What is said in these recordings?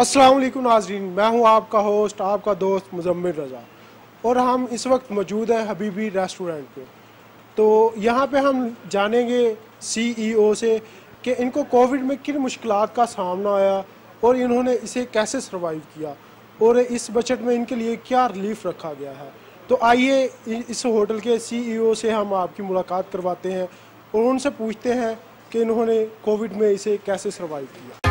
असलम नाजरीन मैं हूं आपका होस्ट आपका दोस्त मुजम्मिल रज़ा और हम इस वक्त मौजूद हैं हबीबी रेस्टोरेंट पे तो यहाँ पे हम जानेंगे सीईओ e से कि इनको कोविड में किन मुश्किल का सामना आया और इन्होंने इसे कैसे सर्वाइव किया और इस बजट में इनके लिए क्या रिलीफ रखा गया है तो आइए इस होटल के सी e से हम आपकी मुलाकात करवाते हैं और उनसे पूछते हैं कि इन्होंने कोविड में इसे कैसे सर्वाइव किया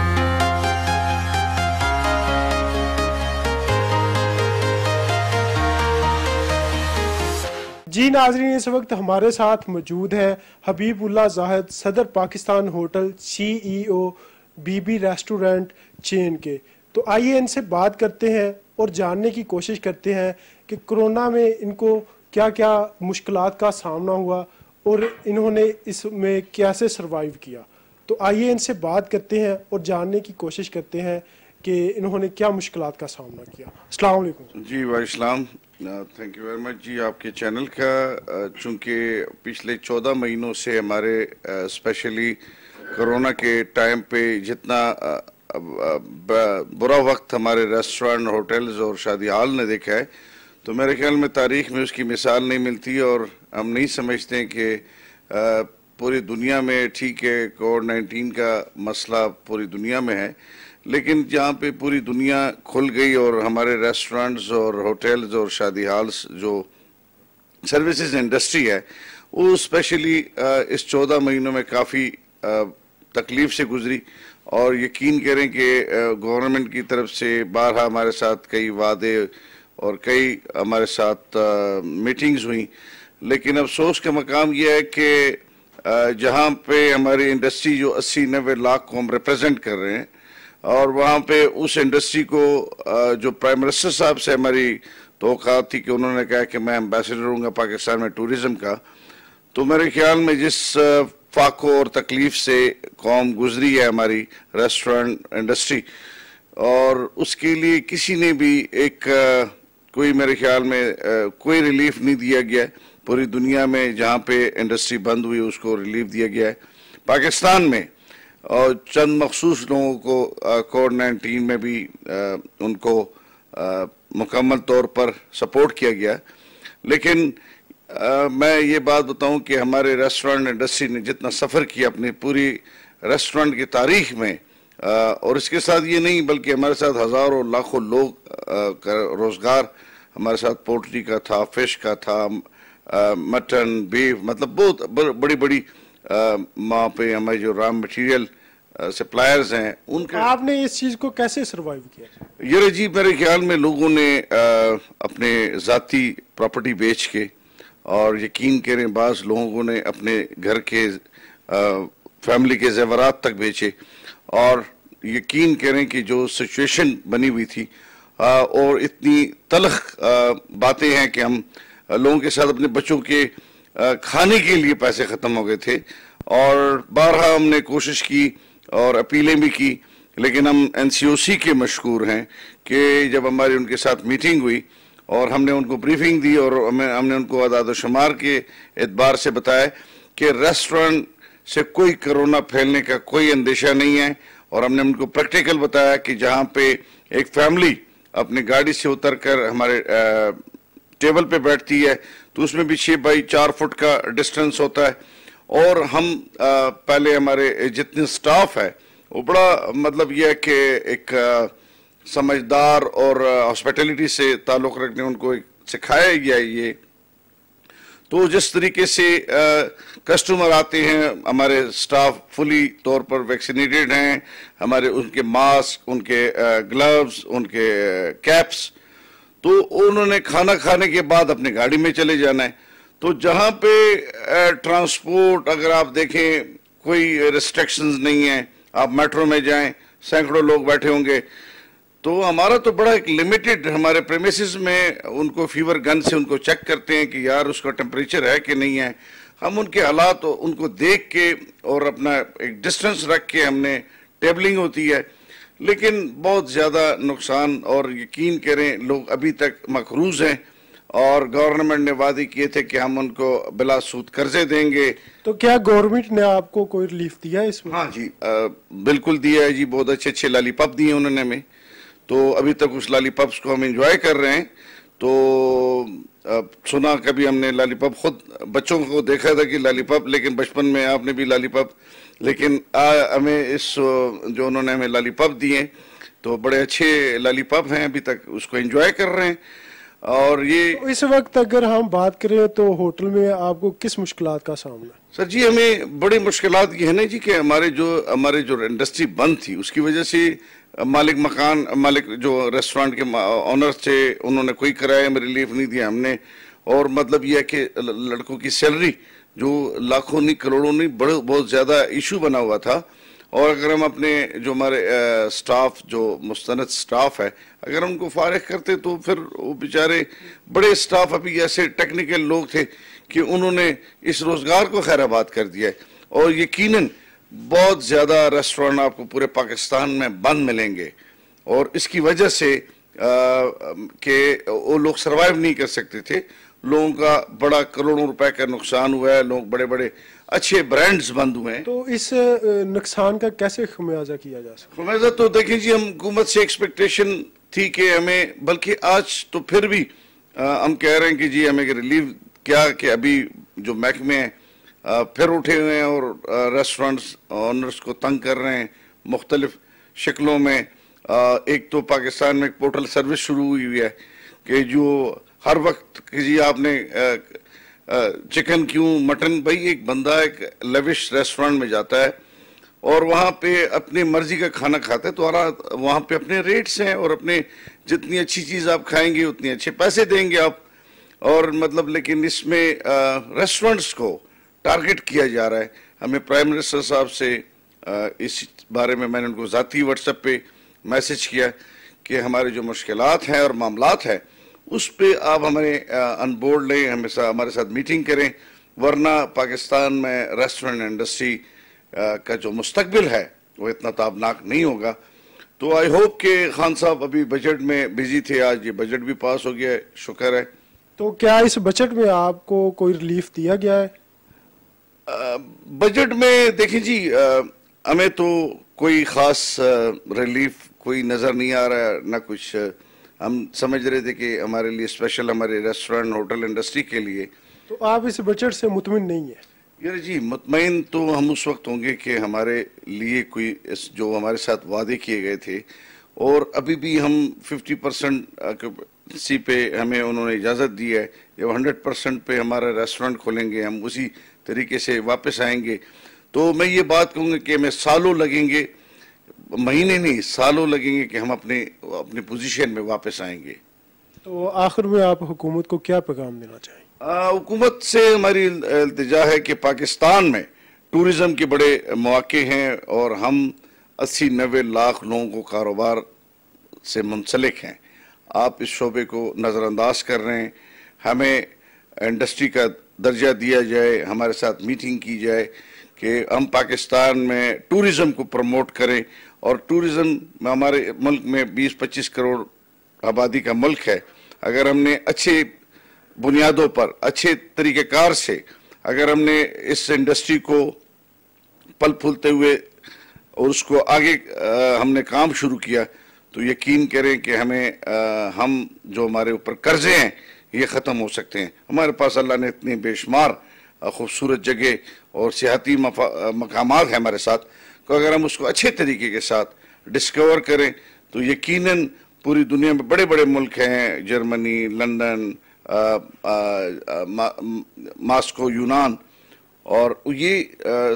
जी नाजरीन इस वक्त हमारे साथ मौजूद है हबीबुल्ला जाहद सदर Pakistan hotel C E O BB restaurant chain के तो आइए इनसे बात करते हैं और जानने की कोशिश करते हैं कि कोरोना में इनको क्या क्या मुश्किल का सामना हुआ और इन्होंने इसमें कैसे सर्वाइव किया तो आइए इनसे बात करते हैं और जानने की कोशिश करते हैं कि इन्होंने क्या मुश्किल का सामना किया अस्सलाम जी वाईकम थैंक यू वेरी मच जी आपके चैनल का चूंकि पिछले चौदह महीनों से हमारे स्पेशली कोरोना के टाइम पे जितना बुरा वक्त हमारे रेस्टोरेंट होटल्स और शादी हाल ने देखा है तो मेरे ख्याल में तारीख में उसकी मिसाल नहीं मिलती और हम नहीं समझते कि पूरी दुनिया में ठीक है कोविड नाइन्टीन का मसला पूरी दुनिया में है लेकिन जहाँ पे पूरी दुनिया खुल गई और हमारे रेस्टोरेंट्स और होटल्स और शादी हॉल्स जो सर्विसेज इंडस्ट्री है वो स्पेशली इस चौदह महीनों में काफ़ी तकलीफ से गुजरी और यकीन करें कि गवर्नमेंट की तरफ से बारह हमारे साथ कई वादे और कई हमारे साथ मीटिंग्स हुई लेकिन अफसोस का मकाम यह है कि जहाँ पे हमारी इंडस्ट्री जो अस्सी नब्बे लाख को हम रिप्रेजेंट कर रहे हैं और वहाँ पे उस इंडस्ट्री को जो प्राइम मिनिस्टर साहब से हमारी तो थी कि उन्होंने कहा कि मैं एम्बेसडर हूँ पाकिस्तान में टूरिज़्म का तो मेरे ख्याल में जिस फाको और तकलीफ से कौम गुजरी है हमारी रेस्टोरेंट इंडस्ट्री और उसके लिए किसी ने भी एक कोई मेरे ख्याल में कोई रिलीफ नहीं दिया गया पूरी दुनिया में जहाँ पे इंडस्ट्री बंद हुई उसको रिलीफ दिया गया है पाकिस्तान में और चंद मखसूस लोगों को कोविड नाइन्टीन में भी आ, उनको मुकम्मल तौर पर सपोर्ट किया गया लेकिन आ, मैं ये बात बताऊं कि हमारे रेस्टोरेंट इंडस्ट्री ने जितना सफ़र किया अपनी पूरी रेस्टोरेंट की तारीख में आ, और इसके साथ ये नहीं बल्कि हमारे साथ हज़ारों लाखों लोग का रोज़गार हमारे साथ पोल्ट्री का था फिश का था मटन बीफ मतलब बहुत बड़ी बड़ी वहाँ पे हमारे जो रॉ मटेरियल सप्लायर्स हैं उनका आपने इस चीज़ को कैसे सरवाइव किया ये जी मेरे ख्याल में लोगों ने आ, अपने ज़ाती प्रॉपर्टी बेच के और यकीन करें बाज़ लोगों ने अपने घर के आ, फैमिली के जेवरात तक बेचे और यकीन करें कि जो सिचुएशन बनी हुई थी आ, और इतनी तलख बातें हैं कि हम लोगों के साथ अपने बच्चों के खाने के लिए पैसे ख़त्म हो गए थे और बारह हमने कोशिश की और अपीलें भी की लेकिन हम एनसीओसी के मशहूर हैं कि जब हमारी उनके साथ मीटिंग हुई और हमने उनको ब्रीफिंग दी और हमें हमने उनको अदाद शुमार के एतबार से बताया कि रेस्टोरेंट से कोई कोरोना फैलने का कोई अंदेशा नहीं है और हमने उनको प्रैक्टिकल बताया कि जहाँ पे एक फैमिली अपनी गाड़ी से उतर कर हमारे टेबल पे बैठती है तो उसमें भी छः बाई चार फुट का डिस्टेंस होता है और हम पहले हमारे जितने स्टाफ है वो बड़ा मतलब यह है कि एक समझदार और हॉस्पिटलिटी से ताल्लुक़ रखने उनको सिखाया गया ये तो जिस तरीके से कस्टमर आते हैं हमारे स्टाफ फुली तौर पर वैक्सीनेटेड हैं हमारे उनके मास्क उनके ग्लव्स उनके कैप्स तो उन्होंने खाना खाने के बाद अपनी गाड़ी में चले जाना है तो जहाँ पे ट्रांसपोर्ट अगर आप देखें कोई रिस्ट्रिक्शंस नहीं है आप मेट्रो में जाएं सैकड़ों लोग बैठे होंगे तो हमारा तो बड़ा एक लिमिटेड हमारे प्रेमिस में उनको फीवर गन से उनको चेक करते हैं कि यार उसका टेम्परेचर है कि नहीं है हम उनके हालात उनको देख के और अपना एक डिस्टेंस रख के हमने टेबलिंग होती है लेकिन बहुत ज़्यादा नुकसान और यकीन करें लोग अभी तक मकरूज हैं और गवर्नमेंट ने वादे किए थे कि हम उनको बिला सूद कर्जे देंगे तो क्या गवर्नमेंट ने आपको कोई रिलीफ दिया है इसमें हाँ जी आ, बिल्कुल दिया है जी बहुत अच्छे अच्छे लाली पप दिए उन्होंने हमें तो अभी तक उस लाली पप्स को हम इंजॉय कर रहे हैं तो आ, सुना कभी हमने लाली पप खुद बच्चों को देखा था कि लाली पप लेकिन बचपन में आपने भी लाली पप लेकिन आ, हमें इस जो उन्होंने हमें लॉलीपॉप दिए तो बड़े अच्छे लॉलीपॉप हैं अभी तक उसको एंजॉय कर रहे हैं और ये तो इस वक्त अगर हम बात करें तो होटल में आपको किस मुश्किल का सामना सर जी हमें बड़ी मुश्किल ये है ना जी कि हमारे जो हमारे जो इंडस्ट्री बंद थी उसकी वजह से मालिक मकान मालिक जो रेस्टोरेंट के ऑनर थे उन्होंने कोई किराया में रिलीफ नहीं दिया हमने और मतलब यह है कि लड़कों की सैलरी जो लाखों नहीं करोड़ों नहीं बड़े बहुत ज़्यादा इशू बना हुआ था और अगर हम अपने जो हमारे स्टाफ जो मुस्तनद स्टाफ है अगर उनको फारग करते तो फिर वो बेचारे बड़े स्टाफ अभी ऐसे टेक्निकल लोग थे कि उन्होंने इस रोज़गार को खैराबाद कर दिया है और यकीन बहुत ज़्यादा रेस्टोरेंट आपको पूरे पाकिस्तान में बंद मिलेंगे और इसकी वजह से कि वो लोग सर्वाइव नहीं कर सकते थे लोगों का बड़ा करोड़ों रुपए का नुकसान हुआ है लोग बड़े बड़े अच्छे ब्रांड्स बंद हुए हैं तो इस नुकसान का कैसे खुमियाजा किया जा सकता खुमियाजा तो देखें जी हम हुकूमत से एक्सपेक्टेशन थी कि हमें बल्कि आज तो फिर भी आ, हम कह रहे हैं कि जी हमें रिलीफ क्या कि अभी जो महकमे हैं फिर उठे हुए हैं और रेस्टोरेंट्स ऑनर्स को तंग कर रहे हैं मुख्तलिफ शक्लों में आ, एक तो पाकिस्तान में एक पोर्टल सर्विस शुरू हुई हुई है कि जो हर वक्त कीजिए आपने चिकन क्यों मटन भाई एक बंदा एक लविश रेस्टोरेंट में जाता है और वहाँ पे अपने मर्जी का खाना खाता है तो आरा वहाँ पे अपने रेट्स हैं और अपने जितनी अच्छी चीज़ आप खाएंगे उतने अच्छे पैसे देंगे आप और मतलब लेकिन इसमें रेस्टोरेंट्स को टारगेट किया जा रहा है हमें प्राइम मिनिस्टर साहब से आ, इस बारे में मैंने उनको ज़ाती व्हाट्सएप पे मैसेज किया कि हमारे जो मुश्किल हैं और मामलात हैं उस पर आप हमें अनबोर्ड बोर्ड लें हमेशा हमारे साथ मीटिंग करें वरना पाकिस्तान में रेस्टोरेंट इंडस्ट्री का जो मुस्तबिल है वो इतना ताबनाक नहीं होगा तो आई होप के खान साहब अभी बजट में बिजी थे आज ये बजट भी पास हो गया है शुक्र है तो क्या इस बजट में आपको कोई रिलीफ दिया गया है बजट में देखें जी हमें तो कोई ख़ास रिलीफ कोई नज़र नहीं आ रहा है ना कुछ हम समझ रहे थे कि हमारे लिए स्पेशल हमारे रेस्टोरेंट होटल इंडस्ट्री के लिए तो आप इस बजट से मुतमिन नहीं है यार जी मुतमिन तो हम उस वक्त होंगे कि हमारे लिए कोई जो हमारे साथ वादे किए गए थे और अभी भी हम 50 परसेंट सी पे हमें उन्होंने इजाज़त दी है जब 100 परसेंट पे हमारा रेस्टोरेंट खोलेंगे हम उसी तरीके से वापस आएंगे तो मैं ये बात कहूँगा कि हमें सालों लगेंगे महीने नहीं सालों लगेंगे कि हम अपने अपने पोजीशन में वापस आएंगे तो आखिर में आप हुकूमत को क्या पैगाम देना चाहेंगे हुकूमत से हमारी अल्तजा है कि पाकिस्तान में टूरिज़म के बड़े मौके हैं और हम अस्सी नबे लाख लोगों को कारोबार से मुंसलिक हैं आप इस शोबे को नज़रअंदाज कर रहे हैं हमें इंडस्ट्री का दर्जा दिया जाए हमारे साथ मीटिंग की जाए कि हम पाकिस्तान में टूरिज़म को प्रमोट करें और टूरिज्म हमारे मुल्क में 20-25 करोड़ आबादी का मुल्क है अगर हमने अच्छे बुनियादों पर अच्छे तरीक़ेकार से अगर हमने इस इंडस्ट्री को पल फूलते हुए और उसको आगे आ, हमने काम शुरू किया तो यकीन करें कि हमें आ, हम जो हमारे ऊपर कर्जे हैं ये ख़त्म हो सकते हैं हमारे पास अल्लाह ने इतने बेशुमार खूबसूरत जगह और सियाती मकाम हैं हमारे साथ को अगर हम उसको अच्छे तरीके के साथ डिस्कवर करें तो यकीनन पूरी दुनिया में बड़े बड़े मुल्क हैं जर्मनी लंदन मास्को यूनान और ये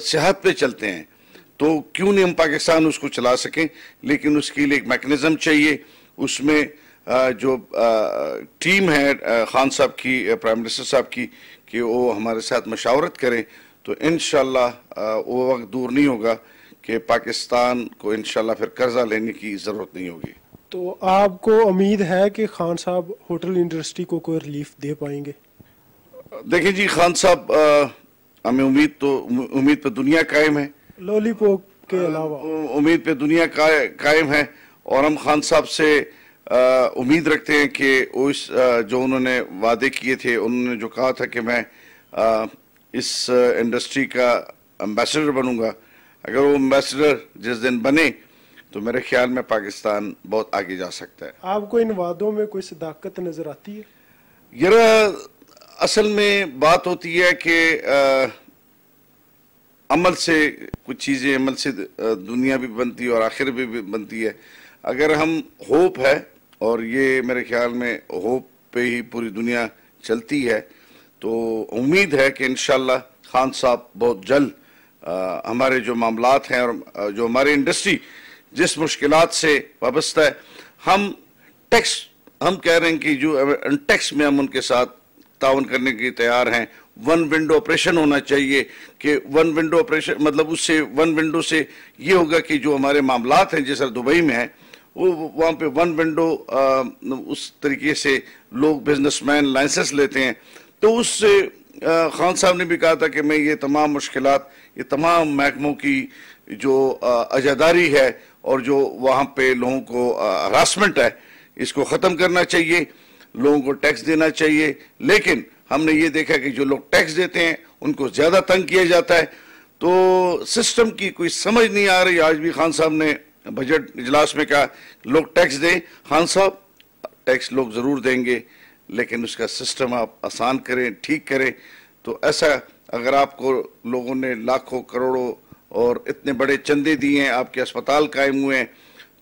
सेहत पे चलते हैं तो क्यों नहीं हम पाकिस्तान उसको चला सकें लेकिन उसके लिए एक मैकेनिज़म चाहिए उसमें जो टीम है खान साहब की प्राइम मिनिस्टर साहब की कि वो हमारे साथ मशावरत करें तो इन वो वक्त दूर नहीं होगा कि पाकिस्तान को इन फिर कर्जा लेने की ज़रूरत नहीं होगी तो आपको उम्मीद है कि खान साहब होटल इंडस्ट्री को कोई रिलीफ दे पाएंगे देखिए जी खान साहब हमें उम्मीद तो उम्मीद पे दुनिया कायम है लॉलीपॉप के अलावा उम्मीद पे दुनिया कायम है और हम खान साहब से उम्मीद रखते हैं कि उस जो उन्होंने वादे किए थे उन्होंने जो कहा था कि मैं आ, इस इंडस्ट्री का एम्बेसडर बनूंगा अगर वो एम्बेसडर जिस दिन बने तो मेरे ख्याल में पाकिस्तान बहुत आगे जा सकता है आपको इन वादों में कोई सदाकत नज़र आती है यरा असल में बात होती है कि अमल से कुछ चीज़ें अमल से दुनिया भी बनती है और आखिर भी, भी बनती है अगर हम होप है और ये मेरे ख्याल में होप पे ही पूरी दुनिया चलती है तो उम्मीद है कि इन खान साहब बहुत जल्द आ, हमारे जो मामला हैं और जो हमारी इंडस्ट्री जिस मुश्किल से वाबस्ता है हम टैक्स हम कह रहे हैं कि जो टैक्स में हम उनके साथ ताउन करने के तैयार हैं वन विंडो ऑपरेशन होना चाहिए कि वन विंडो ऑपरेशन मतलब उससे वन विंडो से ये होगा कि जो हमारे मामला हैं जैसा दुबई में हैं वो वहाँ पे वन विंडो उस तरीके से लोग बिजनेसमैन लाइसेंस लेते हैं तो उससे खान साहब ने भी कहा था कि मैं ये तमाम मुश्किलात ये तमाम महकमों की जो अजादारी है और जो वहाँ पे लोगों को हरासमेंट है इसको ख़त्म करना चाहिए लोगों को टैक्स देना चाहिए लेकिन हमने ये देखा कि जो लोग टैक्स देते हैं उनको ज़्यादा तंग किया जाता है तो सिस्टम की कोई समझ नहीं आ रही आज भी खान साहब ने बजट इजलास में कहा लोग टैक्स दें खान साहब टैक्स लोग ज़रूर देंगे लेकिन उसका सिस्टम आप आसान करें ठीक करें तो ऐसा अगर आपको लोगों ने लाखों करोड़ों और इतने बड़े चंदे दिए हैं आपके अस्पताल कायम हुए हैं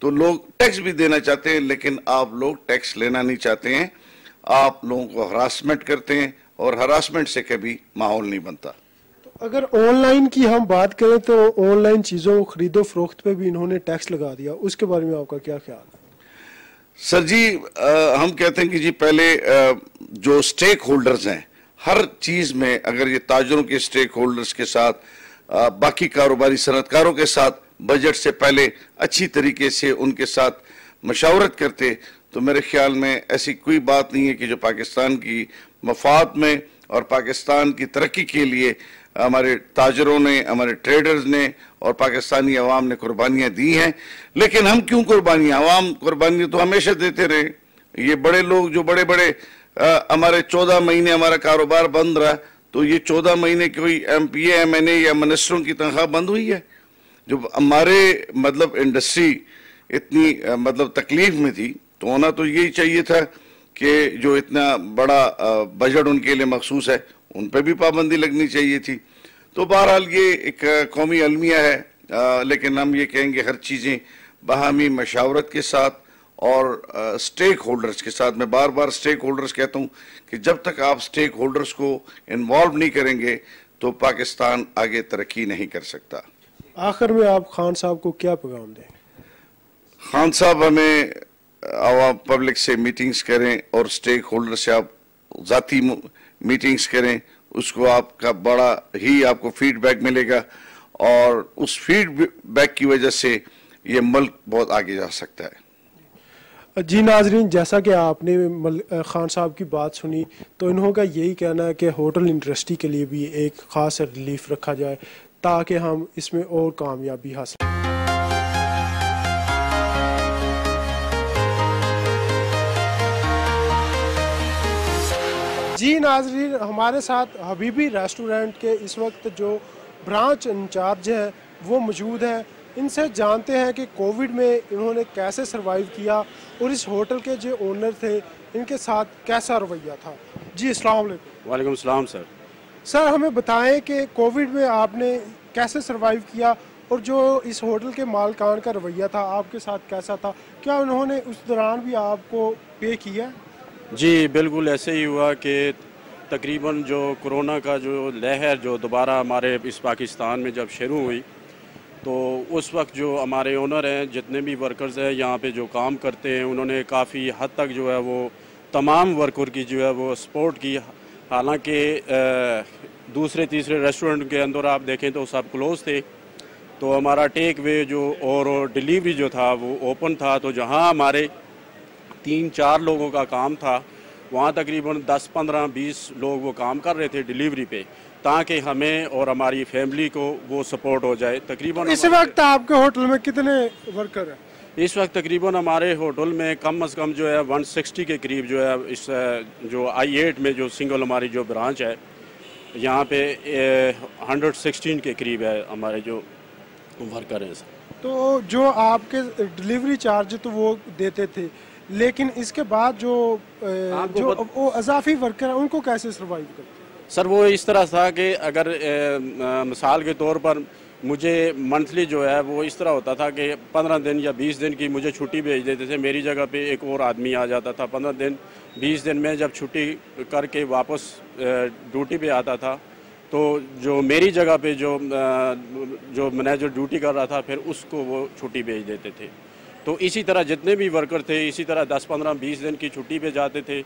तो लोग टैक्स भी देना चाहते हैं लेकिन आप लोग टैक्स लेना नहीं चाहते हैं आप लोगों को हरासमेंट करते हैं और हरासमेंट से कभी माहौल नहीं बनता तो अगर ऑनलाइन की हम बात करें तो ऑनलाइन चीज़ों खरीदो फरोख्त पे भी इन्होंने टैक्स लगा दिया उसके बारे में आपका क्या ख्याल है सर जी आ, हम कहते हैं कि जी पहले आ, जो स्टेक होल्डर्स हैं हर चीज़ में अगर ये ताजरों के स्टेक होल्डर्स के साथ बाकी कारोबारी सनतकारों के साथ बजट से पहले अच्छी तरीके से उनके साथ मशावरत करते तो मेरे ख्याल में ऐसी कोई बात नहीं है कि जो पाकिस्तान की मफाद में और पाकिस्तान की तरक्की के लिए हमारे ताजरों ने हमारे ट्रेडर्स ने और पाकिस्तानी अवाम ने कुर्बानियाँ दी हैं लेकिन हम क्यों कुर्बानियाँ अवाम कुर्बानियाँ तो हमेशा देते रहे ये बड़े लोग जो बड़े बड़े हमारे चौदह महीने हमारा कारोबार बंद रहा तो ये चौदह महीने कोई M P M N A या मिनिस्टरों की तनख्वाह बंद हुई है जो हमारे मतलब इंडस्ट्री इतनी मतलब तकलीफ में थी तो होना तो यही चाहिए था कि जो इतना बड़ा बजट उनके लिए मखसूस है उन पर भी पाबंदी लगनी चाहिए थी तो बहरहाल ये एक कौमी अलमिया है आ, लेकिन हम ये कहेंगे हर चीज़ें बाहमी मशावरत के साथ और स्टेक uh, होल्डर्स के साथ मैं बार बार स्टेक होल्डर्स कहता हूँ कि जब तक आप स्टेक होल्डर्स को इन्वॉल्व नहीं करेंगे तो पाकिस्तान आगे तरक्की नहीं कर सकता आखिर में आप खान साहब को क्या पैगाम दें खान साहब हमें आवाम पब्लिक से मीटिंग्स करें और स्टेक होल्डर से आप ज़ाती मीटिंग्स करें उसको आपका बड़ा ही आपको फीडबैक मिलेगा और उस फीडबैक की वजह से ये मुल्क बहुत आगे जा सकता है जी नाजरीन जैसा कि आपने खान साहब की बात सुनी तो इन्हों का यही कहना है कि होटल इंडस्ट्री के लिए भी एक ख़ास रिलीफ रखा जाए ताकि हम इसमें और कामयाबी हासिल जी नाजरीन हमारे साथ हबीबी रेस्टोरेंट के इस वक्त जो ब्रांच इंचार्ज है वो मौजूद है इनसे जानते हैं कि कोविड में इन्होंने कैसे सर्वाइव किया और इस होटल के जो ओनर थे इनके साथ कैसा रवैया था जी अस्सलाम वालेकुम अस्सलाम सर सर हमें बताएं कि कोविड में आपने कैसे सर्वाइव किया और जो इस होटल के मालकान का रवैया था आपके साथ कैसा था क्या उन्होंने उस दौरान भी आपको पे किया जी बिल्कुल ऐसे ही हुआ कि तकरीबन जो कोरोना का जो लहर जो दोबारा हमारे इस पाकिस्तान में जब शुरू हुई तो उस वक्त जो हमारे ओनर हैं जितने भी वर्कर्स हैं यहाँ पे जो काम करते हैं उन्होंने काफ़ी हद तक जो है वो तमाम वर्कर की जो है वो सपोर्ट की हालांकि दूसरे तीसरे रेस्टोरेंट के अंदर आप देखें तो सब क्लोज थे तो हमारा टेक वे जो और डिलीवरी जो था वो ओपन था तो जहाँ हमारे तीन चार लोगों का काम था वहाँ तकरीबन दस पंद्रह बीस लोग वो काम कर रहे थे डिलीवरी पे ताकि हमें और हमारी फैमिली को वो सपोर्ट हो जाए तकरीबन इस वक्त आपके होटल में कितने वर्कर हैं इस वक्त तकरीबन हमारे होटल में कम अज़ कम जो है 160 के करीब जो है इस जो आई एट में जो सिंगल हमारी जो ब्रांच है यहाँ पे 116 के करीब है हमारे जो वर्कर हैं तो जो आपके डिलीवरी चार्ज तो वो देते थे लेकिन इसके बाद जो जो बत... वो अजाफी वर्कर हैं उनको कैसे सर्वाइव करते सर वो इस तरह था कि अगर ए, मिसाल के तौर पर मुझे मंथली जो है वो इस तरह होता था कि पंद्रह दिन या बीस दिन की मुझे छुट्टी भेज देते थे मेरी जगह पे एक और आदमी आ जाता था पंद्रह दिन बीस दिन में जब छुट्टी करके वापस ड्यूटी पे आता था तो जो मेरी जगह पे जो जो मैनेजर ड्यूटी कर रहा था फिर उसको वो छुट्टी भेज देते थे तो इसी तरह जितने भी वर्कर थे इसी तरह 10-15 20 दिन की छुट्टी पे जाते थे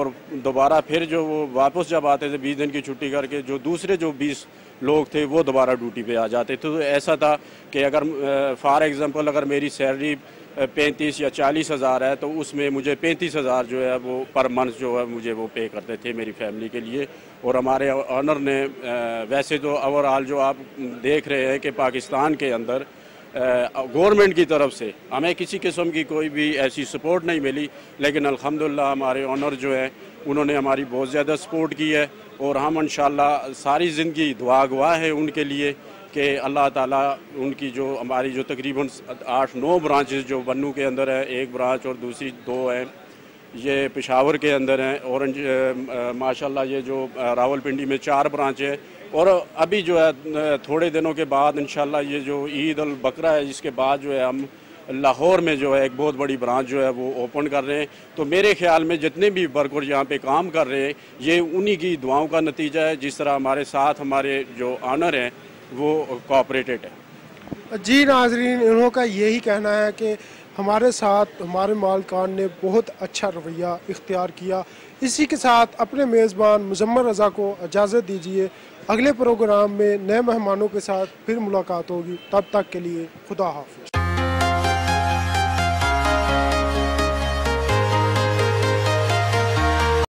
और दोबारा फिर जो वो वापस जब आते थे 20 दिन की छुट्टी करके जो दूसरे जो 20 लोग थे वो दोबारा ड्यूटी पे आ जाते थे तो ऐसा था कि अगर फॉर एग्ज़ाम्पल अगर मेरी सैलरी पैंतीस या चालीस हज़ार है तो उसमें मुझे पैंतीस हज़ार जो है वो पर मंथ जो है मुझे वो पे करते थे मेरी फैमिली के लिए और हमारे ऑनर ने वैसे तो ओवरऑल जो आप देख रहे हैं कि पाकिस्तान के अंदर गवर्नमेंट की तरफ से हमें किसी किस्म की कोई भी ऐसी सपोर्ट नहीं मिली लेकिन अल्हम्दुलिल्लाह हमारे ऑनर जो हैं उन्होंने हमारी बहुत ज़्यादा सपोर्ट की है और हम इन सारी ज़िंदगी दुआ गुआ है उनके लिए कि अल्लाह ताला उनकी जो हमारी जो तकरीबन आठ नौ ब्रांचेस जो बन्नू के अंदर है एक ब्रांच और दूसरी दो हैं ये पेशावर के अंदर हैं और माशाल्लाह ये जो रावलपिंडी में चार ब्रांच है और अभी जो है थोड़े दिनों के बाद इन ये जो ईद अल बकरा है इसके बाद जो है हम लाहौर में जो है एक बहुत बड़ी ब्रांच जो है वो ओपन कर रहे हैं तो मेरे ख्याल में जितने भी वर्कर यहाँ पे काम कर रहे हैं ये उन्हीं की दुआओं का नतीजा है जिस तरह हमारे साथ हमारे जो आनर हैं वो कॉपरेटेड है जी नाजरीन इन्हों का यही कहना है कि हमारे साथ हमारे मालकान ने बहुत अच्छा रवैया इख्तियार किया इसी के साथ अपने मेज़बान मुजम्मर रज़ा को इजाज़त दीजिए अगले प्रोग्राम में नए मेहमानों के साथ फिर मुलाकात होगी तब तक के लिए खुदा हाफ